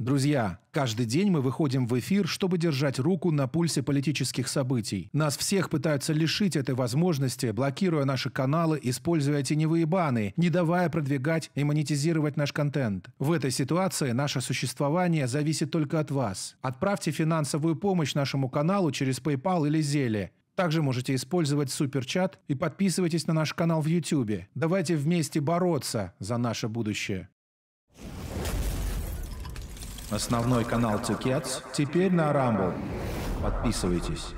Друзья, каждый день мы выходим в эфир, чтобы держать руку на пульсе политических событий. Нас всех пытаются лишить этой возможности, блокируя наши каналы, используя теневые баны, не давая продвигать и монетизировать наш контент. В этой ситуации наше существование зависит только от вас. Отправьте финансовую помощь нашему каналу через PayPal или Zelle. Также можете использовать суперчат и подписывайтесь на наш канал в YouTube. Давайте вместе бороться за наше будущее. Основной канал Цикец теперь на Рамбл. Подписывайтесь.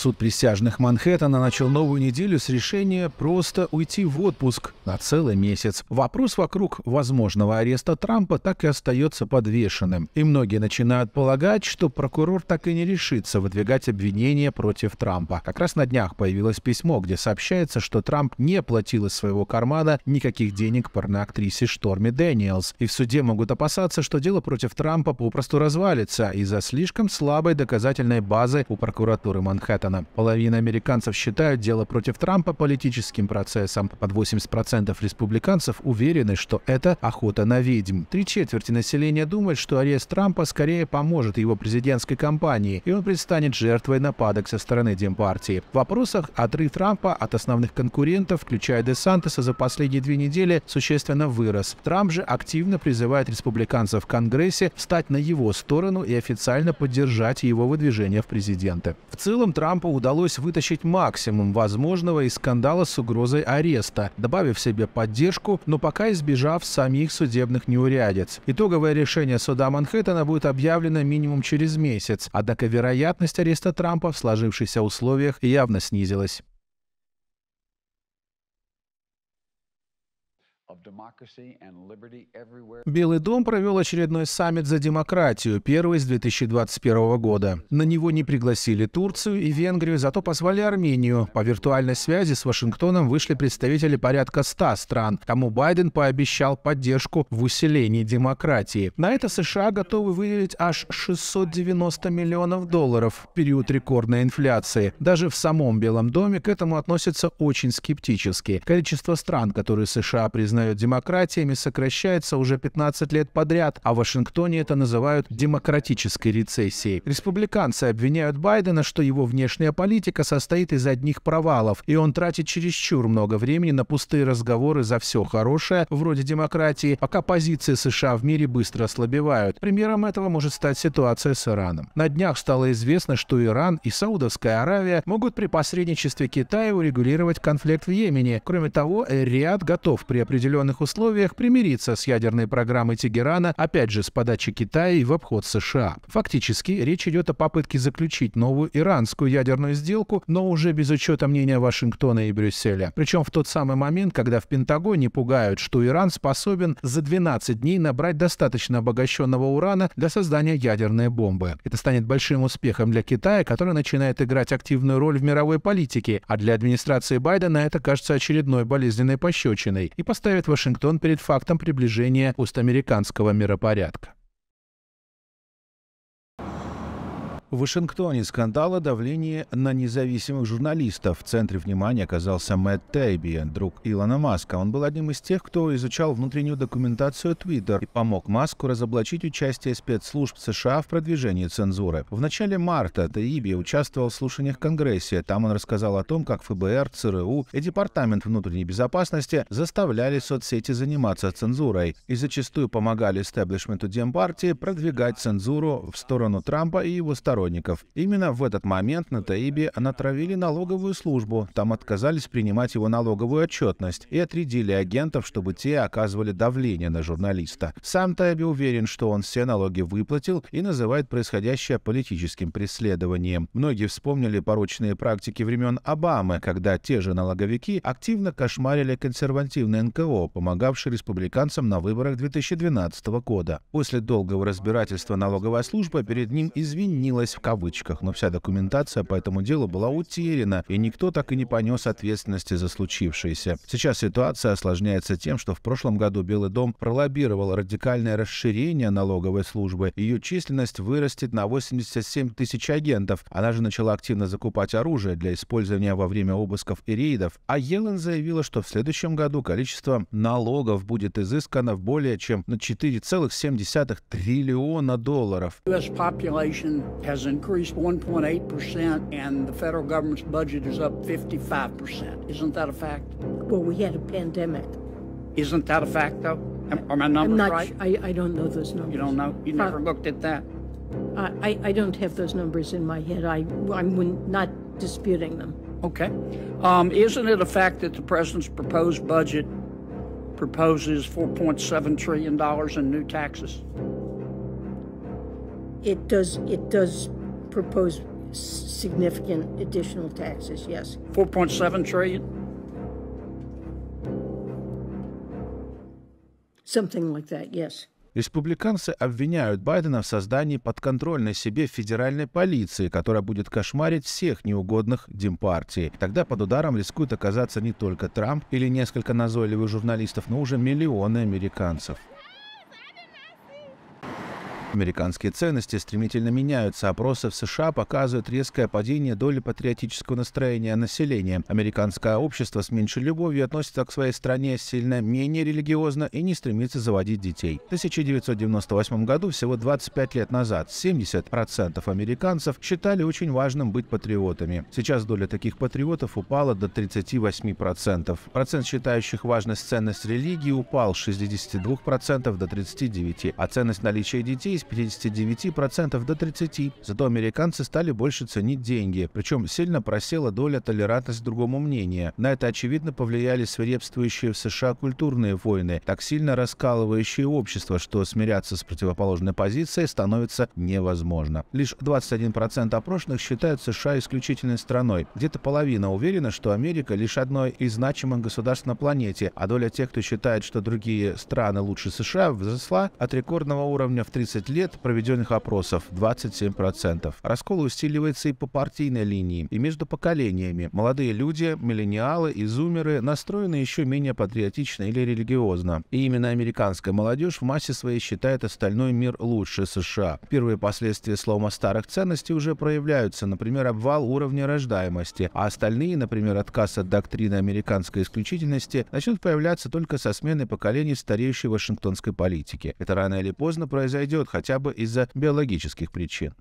Суд присяжных Манхэттена начал новую неделю с решения просто уйти в отпуск на целый месяц. Вопрос вокруг возможного ареста Трампа так и остается подвешенным. И многие начинают полагать, что прокурор так и не решится выдвигать обвинения против Трампа. Как раз на днях появилось письмо, где сообщается, что Трамп не платил из своего кармана никаких денег порноактрисе Шторми Дэниелс. И в суде могут опасаться, что дело против Трампа попросту развалится из-за слишком слабой доказательной базы у прокуратуры Манхэттена. Клинтона. Половина американцев считают дело против Трампа политическим процессом. Под 80% республиканцев уверены, что это охота на ведьм. Три четверти населения думают, что арест Трампа скорее поможет его президентской кампании, и он предстанет жертвой нападок со стороны Демпартии. В вопросах отрыв Трампа от основных конкурентов, включая Десантеса, за последние две недели существенно вырос. Трамп же активно призывает республиканцев в Конгрессе встать на его сторону и официально поддержать его выдвижение в президенты. В целом Трамп Трампа удалось вытащить максимум возможного из скандала с угрозой ареста, добавив себе поддержку, но пока избежав самих судебных неурядиц. Итоговое решение суда Манхэттена будет объявлено минимум через месяц, однако вероятность ареста Трампа в сложившихся условиях явно снизилась. Белый дом провел очередной саммит за демократию, первый с 2021 года. На него не пригласили Турцию и Венгрию, зато позвали Армению. По виртуальной связи с Вашингтоном вышли представители порядка 100 стран. кому Байден пообещал поддержку в усилении демократии. На это США готовы выделить аж 690 миллионов долларов в период рекордной инфляции. Даже в самом Белом доме к этому относятся очень скептически. Количество стран, которые США признают демократиями сокращается уже 15 лет подряд, а в Вашингтоне это называют демократической рецессией. Республиканцы обвиняют Байдена, что его внешняя политика состоит из одних провалов, и он тратит чересчур много времени на пустые разговоры за все хорошее, вроде демократии, пока позиции США в мире быстро ослабевают. Примером этого может стать ситуация с Ираном. На днях стало известно, что Иран и Саудовская Аравия могут при посредничестве Китая урегулировать конфликт в Йемене. Кроме того, э, Риад готов при определенной естественных условиях примириться с ядерной программой Тегерана, опять же, с подачи Китая и в обход США. Фактически, речь идет о попытке заключить новую иранскую ядерную сделку, но уже без учета мнения Вашингтона и Брюсселя. Причем в тот самый момент, когда в Пентагоне пугают, что Иран способен за 12 дней набрать достаточно обогащенного урана для создания ядерной бомбы. Это станет большим успехом для Китая, который начинает играть активную роль в мировой политике, а для администрации Байдена это кажется очередной болезненной пощечиной и поставит Вашингтон перед фактом приближения устамериканского миропорядка. В Вашингтоне скандал давление на независимых журналистов. В центре внимания оказался Мэтт Тейби, друг Илона Маска. Он был одним из тех, кто изучал внутреннюю документацию Twitter и помог Маску разоблачить участие спецслужб США в продвижении цензуры. В начале марта Тейби участвовал в слушаниях в Конгрессе. Там он рассказал о том, как ФБР, ЦРУ и Департамент внутренней безопасности заставляли соцсети заниматься цензурой и зачастую помогали истеблишменту Демпартии продвигать цензуру в сторону Трампа и его сторон народников. Именно в этот момент на Таибе натравили налоговую службу. Там отказались принимать его налоговую отчетность и отрядили агентов, чтобы те оказывали давление на журналиста. Сам Таиби уверен, что он все налоги выплатил и называет происходящее политическим преследованием. Многие вспомнили порочные практики времен Обамы, когда те же налоговики активно кошмарили консервативные НКО, помогавшие республиканцам на выборах 2012 года. После долгого разбирательства налоговая служба перед ним извинилась связь в кавычках, но вся документация по этому делу была утеряна, и никто так и не понес ответственности за случившееся. Сейчас ситуация осложняется тем, что в прошлом году Белый дом пролоббировал радикальное расширение налоговой службы. Ее численность вырастет на 87 тысяч агентов. Она же начала активно закупать оружие для использования во время обысков и рейдов. А Йеллен заявила, что в следующем году количество налогов будет изыскано в более чем на 4,7 триллиона долларов. has increased 1.8%, and the federal government's budget is up 55%. Isn't that a fact? Well, we had a pandemic. Isn't that a fact, though? Am, are my numbers I'm not, right? I, I don't know those numbers. You don't know? You never uh, looked at that? I, I don't have those numbers in my head. I, I'm not disputing them. Okay. Um, isn't it a fact that the president's proposed budget proposes $4.7 trillion in new taxes? It does, it does propose significant additional taxes, yes. 4.7 trillion? Something like that, yes. Республиканцы обвиняют Байдена в создании подконтрольной себе федеральной полиции, которая будет кошмарить всех неугодных Демпартии. Тогда под ударом рискует оказаться не только Трамп или несколько назойливых журналистов, но уже миллионы американцев. Американские ценности стремительно меняются. Опросы в США показывают резкое падение доли патриотического настроения населения. Американское общество с меньшей любовью относится к своей стране сильно менее религиозно и не стремится заводить детей. В 1998 году, всего 25 лет назад, 70% американцев считали очень важным быть патриотами. Сейчас доля таких патриотов упала до 38%. Процент считающих важность ценность религии упал с 62% до 39%, а ценность наличия детей с 59% до 30%. Зато американцы стали больше ценить деньги, причем сильно просела доля толерантности другому мнению. На это, очевидно, повлияли свирепствующие в США культурные войны, так сильно раскалывающие общество, что смиряться с противоположной позицией становится невозможно. Лишь 21% опрошенных считают США исключительной страной. Где-то половина уверена, что Америка лишь одно из значимых государств на планете, а доля тех, кто считает, что другие страны лучше США, взросла от рекордного уровня в 30 лет проведенных опросов – 27%. Раскол усиливается и по партийной линии, и между поколениями. Молодые люди, миллениалы и зумеры настроены еще менее патриотично или религиозно. И именно американская молодежь в массе своей считает остальной мир лучше США. Первые последствия слома старых ценностей уже проявляются, например, обвал уровня рождаемости, а остальные, например, отказ от доктрины американской исключительности, начнут появляться только со смены поколений стареющей вашингтонской политики. Это рано или поздно произойдет, хотя хотя бы из-за биологических причин.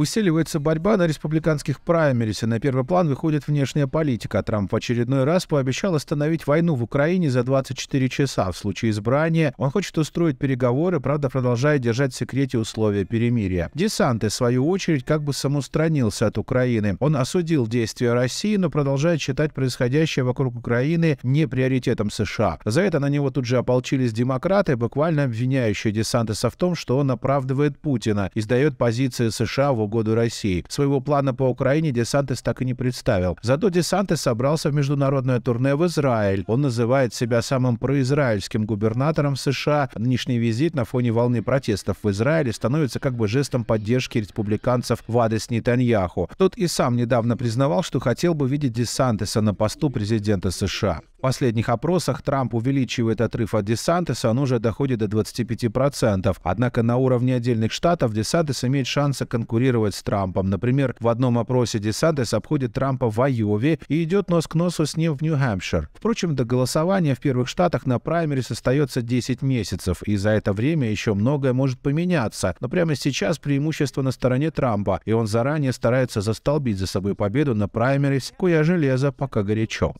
Усиливается борьба на республиканских праймерисе. На первый план выходит внешняя политика. Трамп в очередной раз пообещал остановить войну в Украине за 24 часа. В случае избрания он хочет устроить переговоры, правда, продолжая держать в секрете условия перемирия. Десанты, в свою очередь, как бы самоустранился от Украины. Он осудил действия России, но продолжает считать происходящее вокруг Украины не приоритетом США. За это на него тут же ополчились демократы, буквально обвиняющие Десантеса в том, что он оправдывает Путина и сдает позиции США в угоду России. Своего плана по Украине Десантес так и не представил. Зато Десантес собрался в международное турне в Израиль. Он называет себя самым произраильским губернатором США. Нынешний визит на фоне волны протестов в Израиле становится как бы жестом поддержки республиканцев в адрес Нетаньяху. Тот и сам недавно признавал, что хотел бы видеть Десантеса на посту президента США. В последних опросах Трамп увеличивает отрыв от Десантеса, он уже доходит до 25%. Однако на уровне отдельных штатов Десантес имеет шансы конкурировать с Трампом. Например, в одном опросе Десантес обходит Трампа в Айове и идет нос к носу с ним в Нью-Хэмпшир. Впрочем, до голосования в первых штатах на праймере остается 10 месяцев, и за это время еще многое может поменяться. Но прямо сейчас преимущество на стороне Трампа, и он заранее старается застолбить за собой победу на праймере, куя железо пока горячо.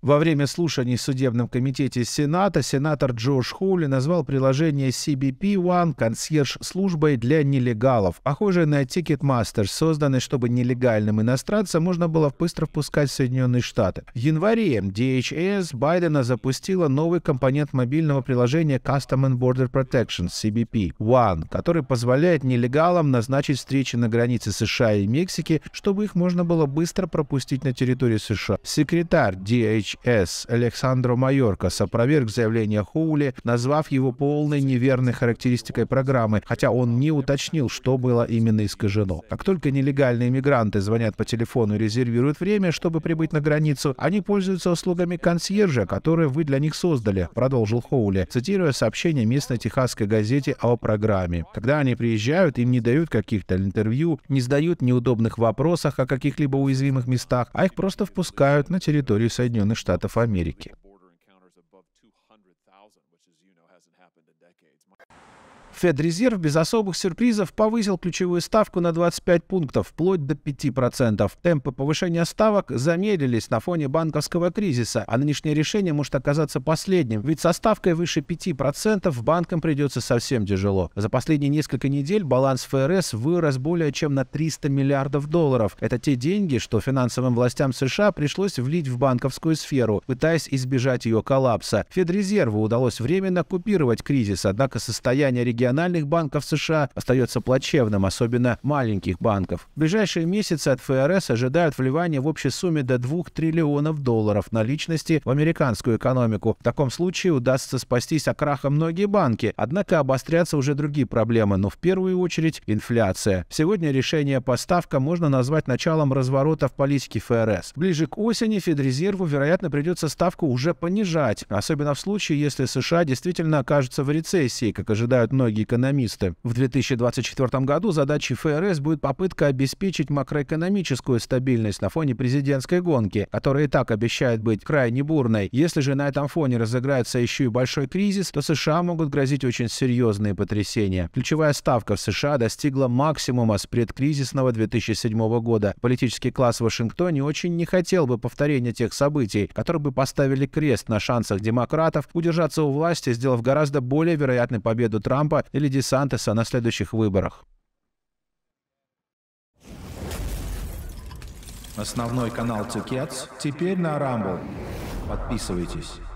Во время слушаний в судебном комитете Сената сенатор Джош Хули назвал приложение CBP One консьерж-службой для нелегалов, похожее на Ticketmaster, созданное, чтобы нелегальным иностранцам можно было быстро впускать в Соединенные Штаты. В январе DHS Байдена запустила новый компонент мобильного приложения Custom and Border Protection CBP One, который позволяет нелегалам назначить встречи на границе США и Мексики, чтобы их можно было быстро пропустить на территорию США. Секретарь DHS ВХС Александро Майорка опроверг заявление Хоули, назвав его полной неверной характеристикой программы, хотя он не уточнил, что было именно искажено. Как только нелегальные мигранты звонят по телефону и резервируют время, чтобы прибыть на границу, они пользуются услугами консьержа, которые вы для них создали, продолжил Хоули, цитируя сообщение местной техасской газете о программе. Когда они приезжают, им не дают каких-то интервью, не задают неудобных вопросах о каких-либо уязвимых местах, а их просто впускают на территорию Соединенных Штатов Америки. Федрезерв без особых сюрпризов повысил ключевую ставку на 25 пунктов, вплоть до 5%. Темпы повышения ставок замедлились на фоне банковского кризиса, а нынешнее решение может оказаться последним, ведь со ставкой выше 5% банкам придется совсем тяжело. За последние несколько недель баланс ФРС вырос более чем на 300 миллиардов долларов. Это те деньги, что финансовым властям США пришлось влить в банковскую сферу, пытаясь избежать ее коллапса. Федрезерву удалось временно купировать кризис, однако состояние региона региональных банков США остается плачевным, особенно маленьких банков. В ближайшие месяцы от ФРС ожидают вливания в общей сумме до 2 триллионов долларов наличности в американскую экономику. В таком случае удастся спастись от краха многие банки, однако обострятся уже другие проблемы, но в первую очередь инфляция. Сегодня решение по ставкам можно назвать началом разворота в политике ФРС. Ближе к осени Федрезерву, вероятно, придется ставку уже понижать, особенно в случае, если США действительно окажутся в рецессии, как ожидают многие многие экономисты. В 2024 году задачей ФРС будет попытка обеспечить макроэкономическую стабильность на фоне президентской гонки, которая и так обещает быть крайне бурной. Если же на этом фоне разыграется еще и большой кризис, то США могут грозить очень серьезные потрясения. Ключевая ставка в США достигла максимума с предкризисного 2007 года. Политический класс в Вашингтоне очень не хотел бы повторения тех событий, которые бы поставили крест на шансах демократов удержаться у власти, сделав гораздо более вероятной победу Трампа или Сантеса на следующих выборах. Основной канал Цукец теперь на Рамбл. Подписывайтесь.